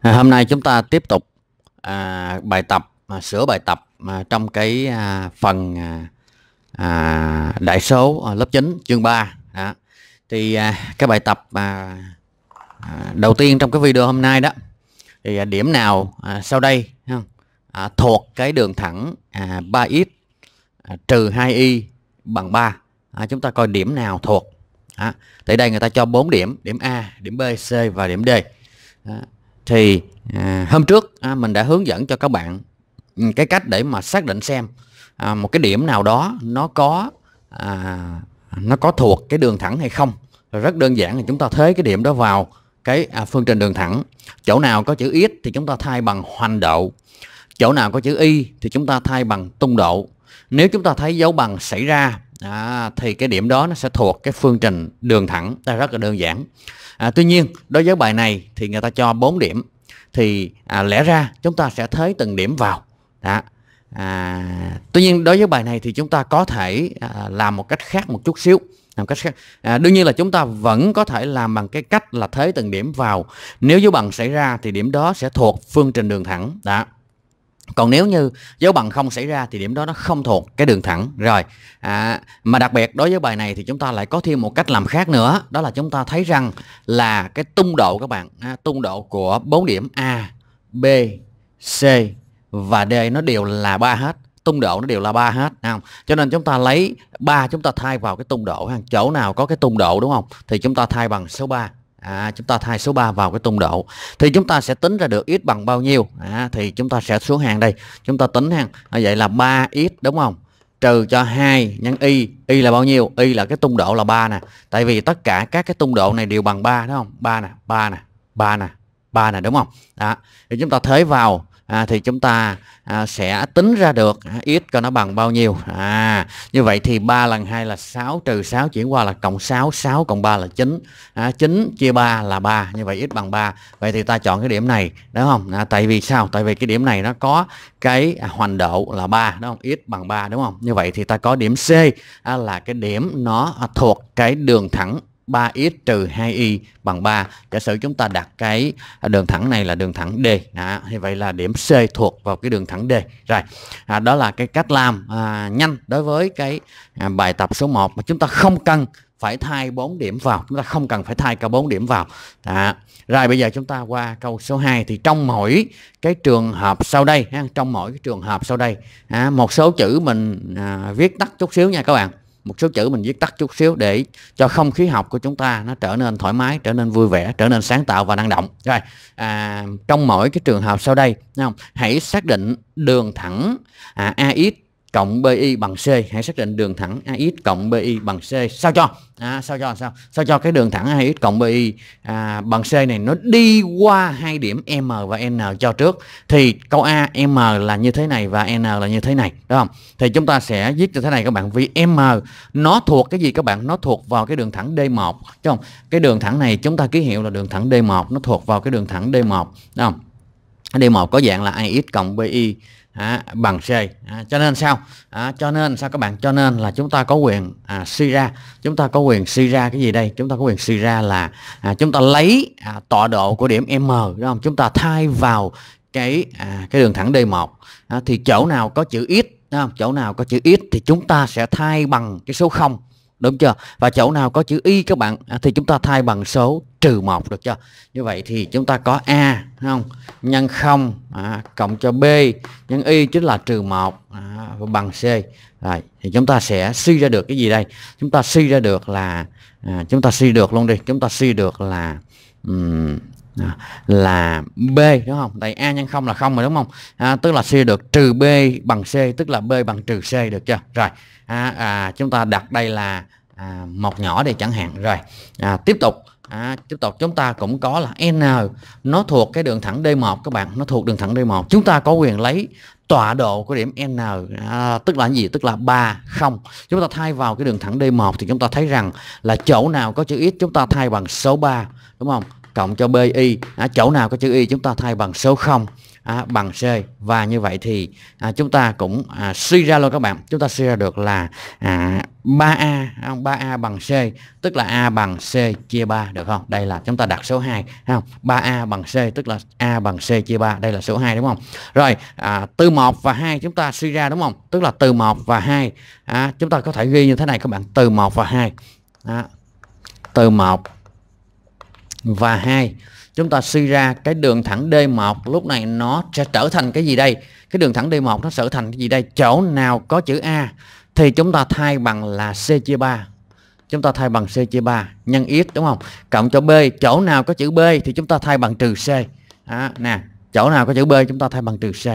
À, hôm nay chúng ta tiếp tục à, bài tập à, sửa bài tập à, trong cái à, phần à, à đại số à, lớp 9 chương 3 đó. À, thì à, cái bài tập à, à, đầu tiên trong cái video hôm nay đó thì à, điểm nào à, sau đây à, thuộc cái đường thẳng à, 3x à, trừ 2y bằng 3 à, chúng ta coi điểm nào thuộc à, tại đây người ta cho 4 điểm điểm A điểm B C và điểm D à, thì à, hôm trước à, mình đã hướng dẫn cho các bạn ừ, cái cách để mà xác định xem à, một cái điểm nào đó nó có à, nó có thuộc cái đường thẳng hay không rất đơn giản là chúng ta thế cái điểm đó vào cái à, phương trình đường thẳng chỗ nào có chữ x thì chúng ta thay bằng hoành độ chỗ nào có chữ y thì chúng ta thay bằng tung độ nếu chúng ta thấy dấu bằng xảy ra à, thì cái điểm đó nó sẽ thuộc cái phương trình đường thẳng ta rất là đơn giản à, tuy nhiên đối với bài này thì người ta cho 4 điểm thì à, lẽ ra chúng ta sẽ thấy từng điểm vào đó à, tuy nhiên đối với bài này thì chúng ta có thể à, làm một cách khác một chút xíu làm cách khác à, đương nhiên là chúng ta vẫn có thể làm bằng cái cách là thế từng điểm vào nếu dấu bằng xảy ra thì điểm đó sẽ thuộc phương trình đường thẳng đã còn nếu như dấu bằng không xảy ra thì điểm đó nó không thuộc cái đường thẳng rồi à, mà đặc biệt đối với bài này thì chúng ta lại có thêm một cách làm khác nữa đó là chúng ta thấy rằng là cái tung độ các bạn à, tung độ của bốn điểm a b c và d nó đều là ba hết tung độ nó đều là ba hết không? cho nên chúng ta lấy ba chúng ta thay vào cái tung độ ha. chỗ nào có cái tung độ đúng không thì chúng ta thay bằng số 3 À, chúng ta thay số 3 vào cái tung độ thì chúng ta sẽ tính ra được x bằng bao nhiêu à, thì chúng ta sẽ xuống hàng đây chúng ta tính hàng à, vậy là 3x đúng không trừ cho 2 nhân y y là bao nhiêu y là cái tung độ là 3 nè tại vì tất cả các cái tung độ này đều bằng 3 đúng không 3 nè 3 nè 3 nè 3 nè đúng không đó thì chúng ta thế vào à, thì chúng ta à, sẽ tính ra được à, x cho nó bằng bao nhiêu à như vậy thì 3 lần 2 là 6 trừ 6 chuyển qua là cộng 6 6 cộng 3 là 9 à, 9 chia 3 là 3 như vậy x bằng 3 vậy thì ta chọn cái điểm này đúng không à, tại vì sao tại vì cái điểm này nó có cái à, hoành độ là 3 đúng không x bằng 3 đúng không như vậy thì ta có điểm C à, là cái điểm nó thuộc cái đường thẳng 3x trừ 2y bằng 3. Giả sử chúng ta đặt cái đường thẳng này là đường thẳng D. À, như vậy là điểm C thuộc vào cái đường thẳng D. Rồi, à, đó là cái cách làm à, nhanh đối với cái à, bài tập số 1 mà chúng ta không cần phải thay 4 điểm vào. Chúng ta không cần phải thay cả 4 điểm vào. À, rồi bây giờ chúng ta qua câu số 2 thì trong mỗi cái trường hợp sau đây ha, trong mỗi cái trường hợp sau đây à, một số chữ mình à, viết tắt chút xíu nha các bạn một số chữ mình viết tắt chút xíu để cho không khí học của chúng ta nó trở nên thoải mái trở nên vui vẻ trở nên sáng tạo và năng động rồi à, trong mỗi cái trường hợp sau đây không? hãy xác định đường thẳng à, ax cộng BI bằng C hãy xác định đường thẳng AX cộng BI bằng C sao cho à, sao cho sao sao cho cái đường thẳng AX cộng BI à, bằng C này nó đi qua hai điểm M và N cho trước thì câu A M là như thế này và N là như thế này đúng không thì chúng ta sẽ viết như thế này các bạn vì M nó thuộc cái gì các bạn nó thuộc vào cái đường thẳng D1 chứ không cái đường thẳng này chúng ta ký hiệu là đường thẳng D1 nó thuộc vào cái đường thẳng D1 đúng không D1 có dạng là AX cộng BI à, bằng c à, cho nên sao à, cho nên sao các bạn cho nên là chúng ta có quyền à, suy ra chúng ta có quyền suy ra cái gì đây chúng ta có quyền suy ra là à, chúng ta lấy à, tọa độ của điểm m đúng không chúng ta thay vào cái à, cái đường thẳng d1 à, thì chỗ nào có chữ ít đúng không? chỗ nào có chữ ít thì chúng ta sẽ thay bằng cái số 0 đúng chưa và chỗ nào có chữ y các bạn à, thì chúng ta thay bằng số trừ một được chưa như vậy thì chúng ta có a không nhân 0 à, cộng cho b nhân y chính là trừ 1 à, và bằng c rồi thì chúng ta sẽ suy ra được cái gì đây chúng ta suy ra được là à, chúng ta suy được luôn đi chúng ta suy được là um, là b đúng không tại a nhân 0 là không rồi đúng không à, tức là c được trừ b bằng c tức là b bằng trừ c được chưa rồi à, à, chúng ta đặt đây là à, một nhỏ đi chẳng hạn rồi à, tiếp tục à, tiếp tục chúng ta cũng có là n nó thuộc cái đường thẳng d1 các bạn nó thuộc đường thẳng d1 chúng ta có quyền lấy tọa độ của điểm n à, tức là gì tức là 3 0 chúng ta thay vào cái đường thẳng d1 thì chúng ta thấy rằng là chỗ nào có chữ x chúng ta thay bằng số 3 đúng không cộng cho bi à, chỗ nào có chữ y chúng ta thay bằng số 0 à, bằng C và như vậy thì à, chúng ta cũng à, suy ra luôn các bạn chúng ta suy ra được là à, 3A không 3A bằng C tức là A bằng C chia 3 được không đây là chúng ta đặt số 2 không 3A bằng C tức là A bằng C chia 3 đây là số 2 đúng không rồi à, từ 1 và 2 chúng ta suy ra đúng không tức là từ 1 và 2 à, chúng ta có thể ghi như thế này các bạn từ 1 và 2 à, từ 1 và 2 chúng ta suy ra cái đường thẳng D1 lúc này nó sẽ trở thành cái gì đây? Cái đường thẳng D1 nó trở thành cái gì đây? Chỗ nào có chữ A thì chúng ta thay bằng là C chia 3. Chúng ta thay bằng C chia 3 nhân x đúng không? Cộng cho B, chỗ nào có chữ B thì chúng ta thay bằng trừ C. Đó, nè, chỗ nào có chữ b chúng ta thay bằng trừ c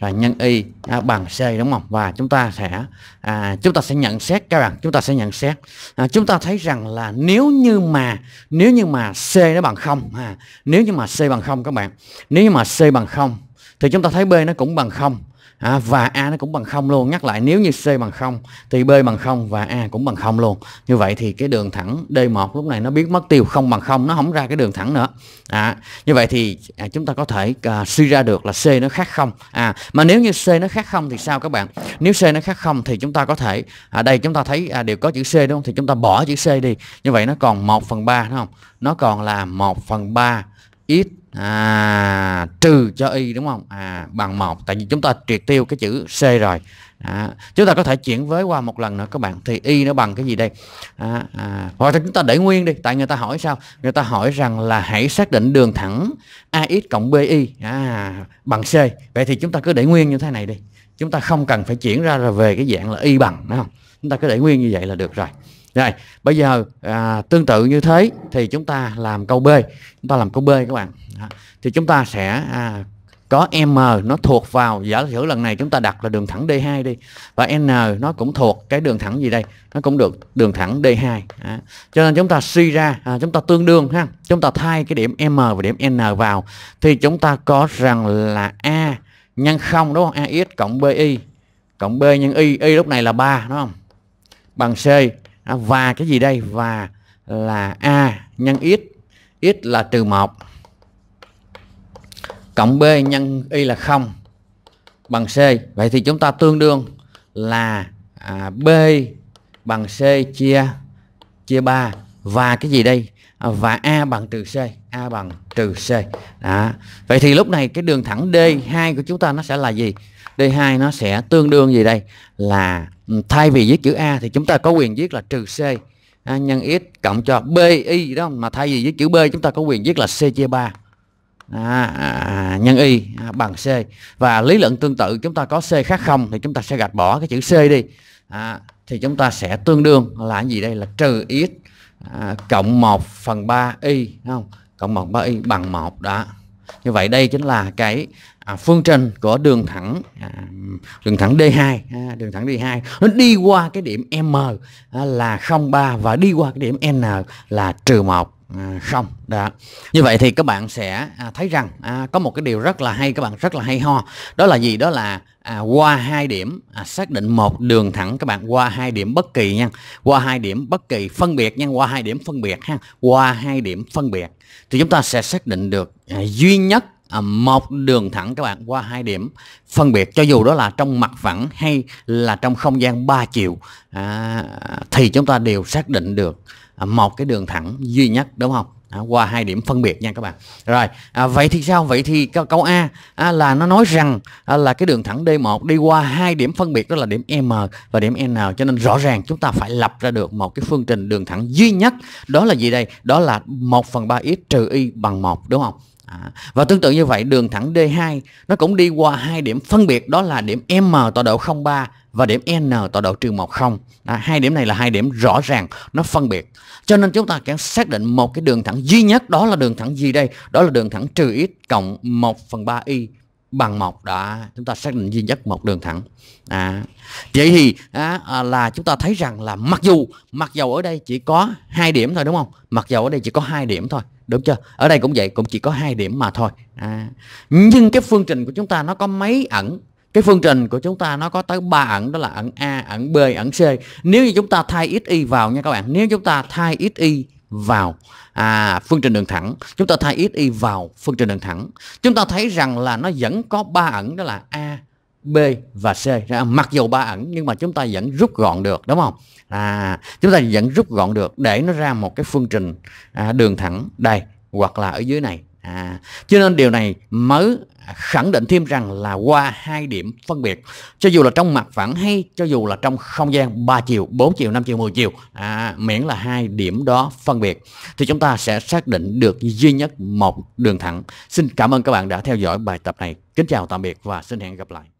rồi nhân y à, bằng c đúng không và chúng ta sẽ à, chúng ta sẽ nhận xét các bạn chúng ta sẽ nhận xét à, chúng ta thấy rằng là nếu như mà nếu như mà c nó bằng không à, nếu như mà c bằng không các bạn nếu như mà c bằng không thì chúng ta thấy b nó cũng bằng không à, và a nó cũng bằng không luôn nhắc lại nếu như c bằng không thì b bằng không và a cũng bằng không luôn như vậy thì cái đường thẳng d1 lúc này nó biết mất tiêu không bằng không nó không ra cái đường thẳng nữa à, như vậy thì à, chúng ta có thể à, suy ra được là c nó khác không à mà nếu như c nó khác không thì sao các bạn nếu c nó khác không thì chúng ta có thể ở à, đây chúng ta thấy à, đều có chữ c đúng không thì chúng ta bỏ chữ c đi như vậy nó còn 1 phần ba đúng không nó còn là 1 phần ba ít à, trừ cho y đúng không à bằng một tại vì chúng ta triệt tiêu cái chữ c rồi à, chúng ta có thể chuyển với qua một lần nữa các bạn thì y nó bằng cái gì đây à, à, hoặc là chúng ta để nguyên đi tại người ta hỏi sao người ta hỏi rằng là hãy xác định đường thẳng ax cộng bi à, bằng c vậy thì chúng ta cứ để nguyên như thế này đi chúng ta không cần phải chuyển ra rồi về cái dạng là y bằng đúng không chúng ta cứ để nguyên như vậy là được rồi rồi, bây giờ à, tương tự như thế thì chúng ta làm câu B. Chúng ta làm câu B các bạn thì chúng ta sẽ à, có M nó thuộc vào giả sử lần này chúng ta đặt là đường thẳng D2 đi và N nó cũng thuộc cái đường thẳng gì đây nó cũng được đường thẳng D2 à, cho nên chúng ta suy ra à, chúng ta tương đương ha chúng ta thay cái điểm M và điểm N vào thì chúng ta có rằng là A nhân 0 đúng không AX cộng BY cộng B nhân Y Y lúc này là 3 đúng không bằng C à, và cái gì đây và là A nhân X X là trừ 1 cộng b nhân y là không bằng c vậy thì chúng ta tương đương là à, b bằng c chia chia 3 và cái gì đây à, và a bằng trừ c a bằng trừ c đó vậy thì lúc này cái đường thẳng d 2 của chúng ta nó sẽ là gì d 2 nó sẽ tương đương gì đây là ừ, thay vì viết chữ a thì chúng ta có quyền viết là trừ c à, nhân x cộng cho b y đó mà thay vì viết chữ b chúng ta có quyền viết là c chia 3 à, nhân y à, bằng c và lý luận tương tự chúng ta có c khác không thì chúng ta sẽ gạch bỏ cái chữ c đi à, thì chúng ta sẽ tương đương là gì đây là trừ x à, cộng 1 phần 3 y không cộng 1 3 y bằng 1 đó như vậy đây chính là cái à, phương trình của đường thẳng à, đường thẳng D2 à, đường thẳng D2 nó đi qua cái điểm M à, là 03 và đi qua cái điểm N là trừ 1 xong, à, không như vậy thì các bạn sẽ à, thấy rằng à, có một cái điều rất là hay các bạn rất là hay ho đó là gì đó là à, qua hai điểm à, xác định một đường thẳng các bạn qua hai điểm bất kỳ nha qua hai điểm bất kỳ phân biệt nha qua hai điểm phân biệt ha qua hai điểm phân biệt thì chúng ta sẽ xác định được à, duy nhất à, một đường thẳng các bạn qua hai điểm phân biệt cho dù đó là trong mặt phẳng hay là trong không gian 3 chiều à, thì chúng ta đều xác định được à, một cái đường thẳng duy nhất đúng không à, qua hai điểm phân biệt nha các bạn rồi à, vậy thì sao vậy thì câu, câu a à, là nó nói rằng à, là cái đường thẳng d1 đi qua hai điểm phân biệt đó là điểm m và điểm n cho nên rõ ràng chúng ta phải lập ra được một cái phương trình đường thẳng duy nhất đó là gì đây đó là 1 phần ba x trừ y bằng một đúng không À, và tương tự như vậy đường thẳng D2 nó cũng đi qua hai điểm phân biệt đó là điểm M tọa độ 03 và điểm N tọa độ trừ 10. À, hai điểm này là hai điểm rõ ràng nó phân biệt. Cho nên chúng ta cần xác định một cái đường thẳng duy nhất đó là đường thẳng gì đây? Đó là đường thẳng trừ x cộng 1 phần 3 y bằng một đó chúng ta xác định duy nhất một đường thẳng à, vậy thì à, à, là chúng ta thấy rằng là mặc dù mặc dầu ở đây chỉ có hai điểm thôi đúng không mặc dầu ở đây chỉ có hai điểm thôi đúng chưa ở đây cũng vậy cũng chỉ có hai điểm mà thôi à, nhưng cái phương trình của chúng ta nó có mấy ẩn cái phương trình của chúng ta nó có tới ba ẩn đó là ẩn a ẩn b ẩn c nếu như chúng ta thay xy vào nha các bạn nếu chúng ta thay xy vào à, phương trình đường thẳng chúng ta thay xy vào phương trình đường thẳng chúng ta thấy rằng là nó vẫn có ba ẩn đó là a B và C mặc dù ba ẩn nhưng mà chúng ta vẫn rút gọn được đúng không à chúng ta vẫn rút gọn được để nó ra một cái phương trình à, đường thẳng đây hoặc là ở dưới này à cho nên điều này mới khẳng định thêm rằng là qua hai điểm phân biệt cho dù là trong mặt phẳng hay cho dù là trong không gian 3 chiều 4 chiều 5 chiều 10 chiều à, miễn là hai điểm đó phân biệt thì chúng ta sẽ xác định được duy nhất một đường thẳng xin cảm ơn các bạn đã theo dõi bài tập này kính chào tạm biệt và xin hẹn gặp lại